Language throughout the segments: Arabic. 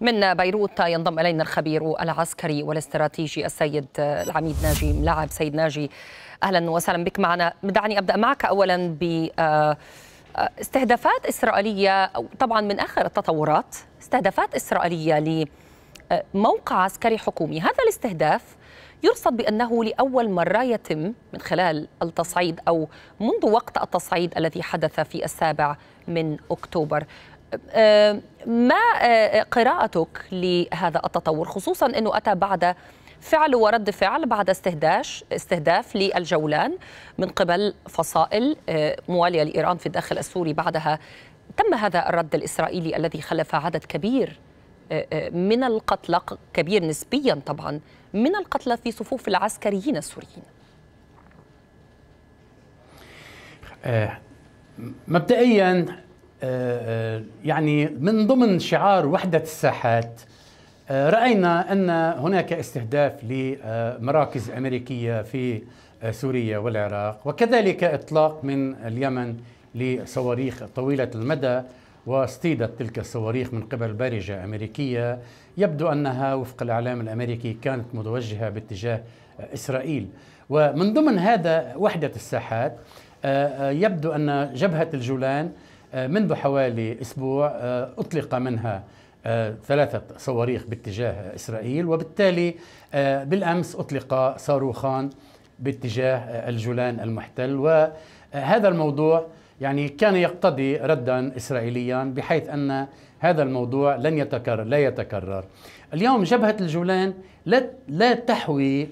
من بيروت ينضم الينا الخبير العسكري والاستراتيجي السيد العميد ناجي ملعب سيد ناجي اهلا وسهلا بك معنا دعني ابدا معك اولا ب آه، استهدافات اسرائيليه طبعا من اخر التطورات استهدافات اسرائيليه لموقع عسكري حكومي هذا الاستهداف يرصد بأنه لأول مرة يتم من خلال التصعيد أو منذ وقت التصعيد الذي حدث في السابع من أكتوبر ما آه، قراءتك لهذا التطور خصوصا انه اتى بعد فعل ورد فعل بعد استهداش استهداف للجولان من قبل فصائل آه، مواليه لايران في الداخل السوري بعدها تم هذا الرد الاسرائيلي الذي خلف عدد كبير آه، من القتلى كبير نسبيا طبعا من القتلى في صفوف العسكريين السوريين مبدئيا آه، آه، يعني من ضمن شعار وحدة الساحات آه، رأينا أن هناك استهداف لمراكز أمريكية في سوريا والعراق وكذلك إطلاق من اليمن لصواريخ طويلة المدى واصطيدت تلك الصواريخ من قبل بارجة أمريكية يبدو أنها وفق الإعلام الأمريكي كانت متوجهة باتجاه إسرائيل ومن ضمن هذا وحدة الساحات يبدو أن جبهة الجولان آه، منذ حوالي أسبوع آه، أطلق منها آه، ثلاثة صواريخ باتجاه إسرائيل وبالتالي بالأمس أطلق صاروخان باتجاه الجولان المحتل وهذا الموضوع يعني كان يقتضي ردا إسرائيليا بحيث أن هذا الموضوع لن يتكرر لا يتكرر اليوم جبهة الجولان لا, لا تحوي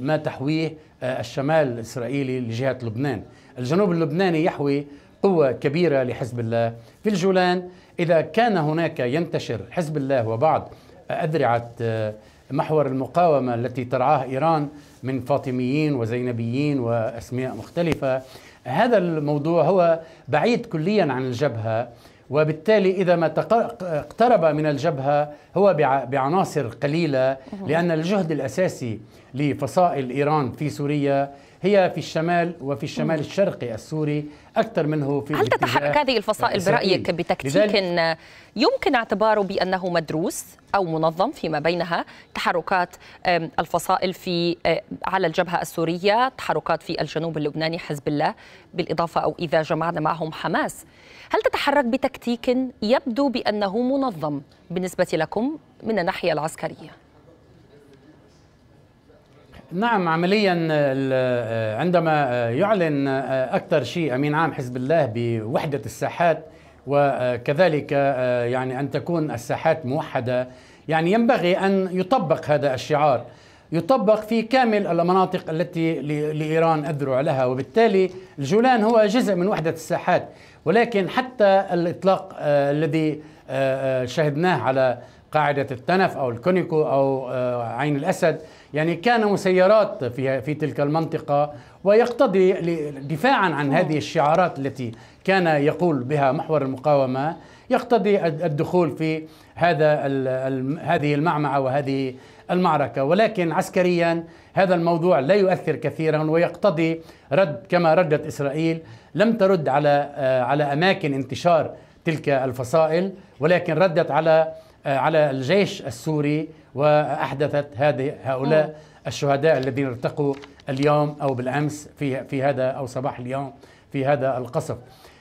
ما تحويه الشمال الإسرائيلي لجهة لبنان الجنوب اللبناني يحوي قوة كبيرة لحزب الله في الجولان إذا كان هناك ينتشر حزب الله وبعض أذرعة آه، محور المقاومة التي ترعاه إيران من فاطميين وزينبيين وأسماء مختلفة هذا الموضوع هو بعيد كليا عن الجبهة وبالتالي إذا ما اقترب من الجبهة هو بعناصر قليلة لأن الجهد الأساسي لفصائل إيران في سوريا هي في الشمال وفي الشمال الشرقي السوري أكثر منه في هل تتحرك هذه الفصائل برأيك بتكتيك يمكن اعتباره بأنه مدروس أو منظم فيما بينها تحركات الفصائل في على الجبهة السورية تحركات في الجنوب اللبناني حزب الله بالإضافة أو إذا جمعنا معهم حماس هل تتحرك بتكتيك يبدو بأنه منظم بالنسبة لكم من الناحية العسكرية؟ نعم عمليا آه، عندما آه، يعلن آه، اكثر شيء امين عام حزب الله بوحده الساحات وكذلك يعني ان تكون الساحات موحده يعني ينبغي ان يطبق هذا الشعار يطبق في كامل المناطق التي لايران اذرع لها وبالتالي الجولان هو جزء من وحده الساحات ولكن حتى الاطلاق الذي شهدناه على قاعدة التنف أو الكونيكو أو آه، عين الأسد يعني كان مسيرات في في تلك المنطقة ويقتضي دفاعا عن نعم. هذه الشعارات التي كان يقول بها محور المقاومة يقتضي الدخول في هذا هذه المعمعة وهذه المعركة ولكن عسكريا هذا الموضوع لا يؤثر كثيرا ويقتضي رد كما ردت إسرائيل لم ترد على آه، على أماكن انتشار تلك الفصائل ولكن ردت على آه، على الجيش السوري واحدثت هذه هؤلاء الشهداء الذين ارتقوا اليوم او بالامس في في هذا او صباح اليوم في هذا القصف.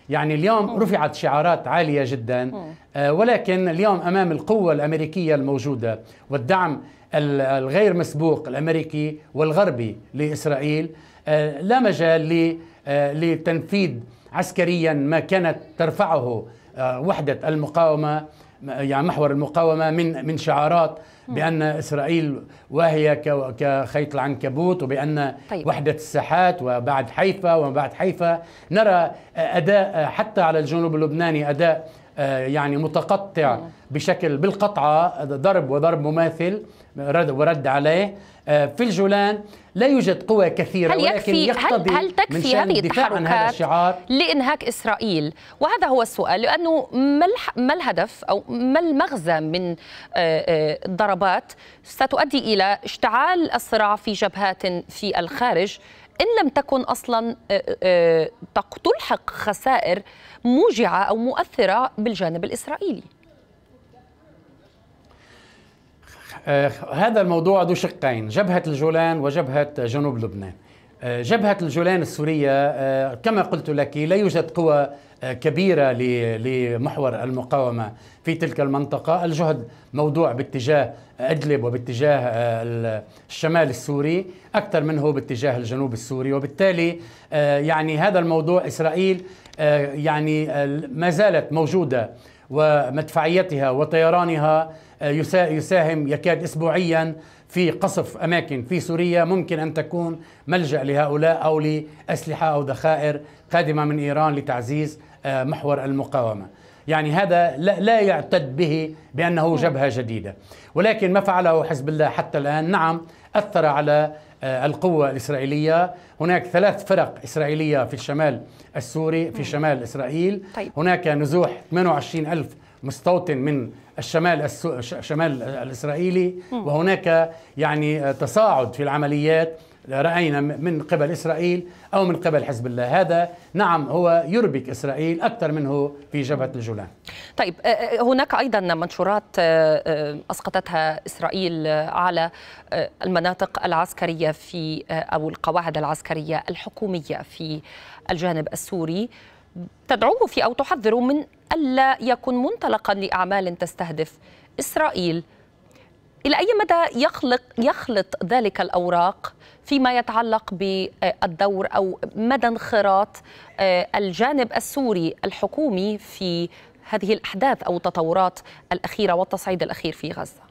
يعني اليوم رفعت شعارات عاليه جدا آه، ولكن اليوم امام القوه الامريكيه الموجوده والدعم الغير مسبوق الامريكي والغربي لاسرائيل آه، لا مجال لتنفيذ عسكريا ما كانت ترفعه وحده المقاومه يعني محور المقاومه من من شعارات بان اسرائيل واهيه كخيط العنكبوت وبان طيب. وحده الساحات وبعد حيفا وبعد حيفا نرى اداء حتى على الجنوب اللبناني اداء آه، يعني متقطع بشكل بالقطعة ضرب وضرب مماثل رد ورد عليه آه، في الجولان لا يوجد قوى كثيرة هل يكفي ولكن يقتضي هل, هل تكفي هذه التحركات هذا الشعار لإنهاك إسرائيل وهذا هو السؤال لأنه ما, ما الهدف أو ما المغزى من آه، ضربات ستؤدي إلى اشتعال الصراع في جبهات في الخارج إن لم تكن أصلا آه، آه، آه، تلحق خسائر موجعة أو مؤثرة بالجانب الإسرائيلي هذا الموضوع ذو شقين جبهة الجولان وجبهة جنوب لبنان آه، جبهة الجولان السورية آه، كما قلت لك لا يوجد قوى آه، كبيرة لمحور المقاومة في تلك المنطقة الجهد موضوع باتجاه أدلب وباتجاه الشمال السوري أكثر منه باتجاه الجنوب السوري وبالتالي يعني هذا الموضوع إسرائيل يعني ما زالت موجودة ومدفعيتها وطيرانها آه، يساهم يكاد اسبوعيا في قصف اماكن في سوريا ممكن ان تكون ملجا لهؤلاء او لاسلحه او ذخائر قادمه من ايران لتعزيز آه، محور المقاومه. يعني هذا لا, لا يعتد به بأنه نعم. جبهة جديدة ولكن ما فعله حزب الله حتى الآن نعم أثر على آه، القوة الإسرائيلية هناك ثلاث فرق إسرائيلية في الشمال السوري في نعم. شمال إسرائيل طيب. هناك نزوح 28 ألف مستوطن من الشمال السو... الشمال الإسرائيلي وهناك يعني آه، تصاعد في العمليات رأينا من قبل إسرائيل أو من قبل حزب الله هذا نعم هو يربك إسرائيل أكثر منه في جبهة الجولان طيب هناك أيضا منشورات أسقطتها إسرائيل على المناطق العسكرية في أو القواعد العسكرية الحكومية في الجانب السوري تدعوه في أو تحذره من ألا يكون منطلقا لأعمال تستهدف إسرائيل إلى أي مدى يخلق يخلط ذلك الأوراق فيما يتعلق بالدور أو مدى انخراط آه، الجانب السوري الحكومي في هذه الأحداث أو التطورات الأخيرة والتصعيد الأخير في غزة؟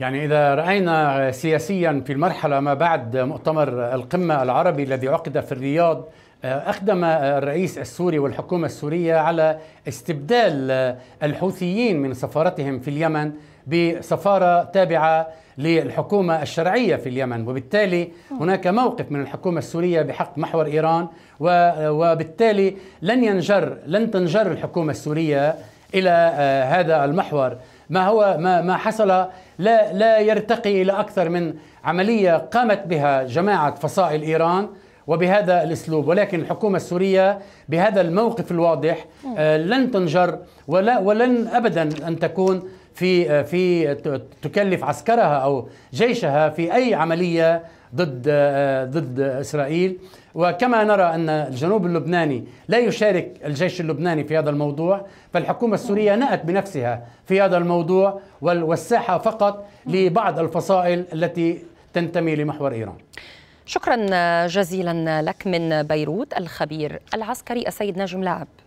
يعني إذا رأينا سياسيا في المرحلة ما بعد مؤتمر القمة العربي الذي عقد في الرياض أقدم الرئيس السوري والحكومة السورية على استبدال الحوثيين من سفارتهم في اليمن بسفارة تابعة للحكومة الشرعية في اليمن وبالتالي هناك موقف من الحكومة السورية بحق محور إيران وبالتالي لن ينجر لن تنجر الحكومة السورية إلى آه، هذا المحور ما هو ما ما حصل لا لا يرتقي الى اكثر من عمليه قامت بها جماعه فصائل ايران وبهذا الاسلوب ولكن الحكومه السوريه بهذا الموقف الواضح آه، لن تنجر ولا ولن ابدا ان تكون في آه، في تكلف عسكرها او جيشها في اي عمليه ضد آه، ضد اسرائيل وكما نرى ان الجنوب اللبناني لا يشارك الجيش اللبناني في هذا الموضوع فالحكومه السوريه نأت بنفسها في هذا الموضوع والساحه فقط لبعض الفصائل التي تنتمي لمحور ايران شكرا جزيلا لك من بيروت الخبير العسكري السيد ناجم لعب